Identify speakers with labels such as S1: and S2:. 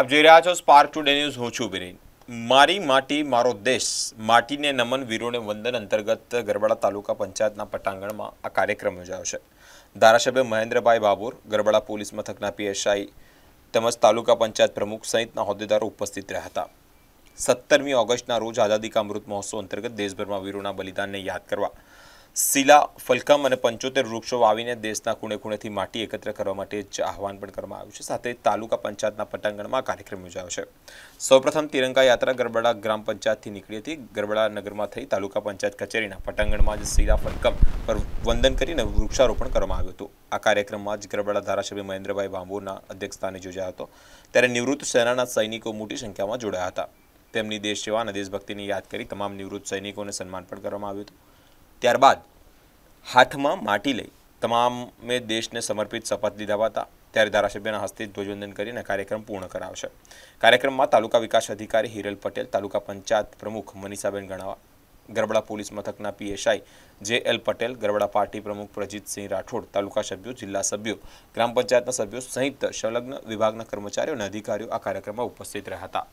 S1: આપ જોઈ રહ્યા છો સ્પાર્ક ટુડે ન્યૂઝ હું છું બિરેન મારી માટી મારો દેશ માટીને નમન વીરોને વંદન અંતર્ગત ગરબડા તાલુકા પંચાયતના પટાંગણમાં આ કાર્યક્રમ યોજાયો છે ધારાસભ્ય મહેન્દ્રભાઈ બાબુર ગરબડા પોલીસ મથકના પીએસઆઈ તેમજ તાલુકા પંચાયત પ્રમુખ સહિતના હોદ્દેદારો ઉપસ્થિત રહ્યા હતા સત્તરમી ઓગસ્ટના રોજ આઝાદી કા અમૃત મહોત્સવ અંતર્ગત દેશભરમાં વીરોના બલિદાનને યાદ કરવા શિલા ફલકમ અને પંચોતેર વૃક્ષો વાવીને દેશના ખૂણે ખૂણેથી માટી એકત્ર કરવા માટે જ આહવાન પણ કરવામાં આવ્યું છે સાથે તાલુકા પંચાયતના પટાંગણમાં કાર્યક્રમ યોજાયો છે સૌપ્રથમ તિરંગા યાત્રા ગરબડા ગ્રામ પંચાયતથી નીકળી હતી ગરબડા નગરમાં થઈ તાલુકા પંચાયત કચેરીના પટાંગણમાં જ શિલા ફલકમ પર વંદન કરીને વૃક્ષારોપણ કરવામાં આવ્યું હતું આ કાર્યક્રમમાં જ ગરબડા ધારાસભ્ય મહેન્દ્રભાઈ બાંબુના અધ્યક્ષસ્થાને યોજાયો હતો ત્યારે નિવૃત્ત સેનાના સૈનિકો મોટી સંખ્યામાં જોડાયા હતા તેમની દેશ સેવા અને દેશભક્તિની યાદ કરી તમામ નિવૃત્ત સૈનિકોને સન્માન પણ કરવામાં આવ્યું હતું ત્યારબાદ હાથમાં માટી લઈ તમામે દેશને સમર્પિત શપથ લીધા હતા ત્યારે ધારાસભ્યના હસ્તે ધ્વજવંદન કરીને કાર્યક્રમ પૂર્ણ કરાવશે કાર્યક્રમમાં તાલુકા વિકાસ અધિકારી હિરલ પટેલ તાલુકા પંચાયત પ્રમુખ મનીષાબેન ગણાવા ગરબડા પોલીસ મથકના PSI J L Patel Garbada party પ્રમુખ પ્રજીતસિંહ રાઠોડ તાલુકા સભ્યો જિલ્લા સભ્યો ગ્રામ પંચાયતના સભ્યો સહિત સંલગ્ન વિભાગના કર્મચારીઓ અને અધિકારીઓ આ કાર્યક્રમમાં ઉપસ્થિત રહ્યા હતા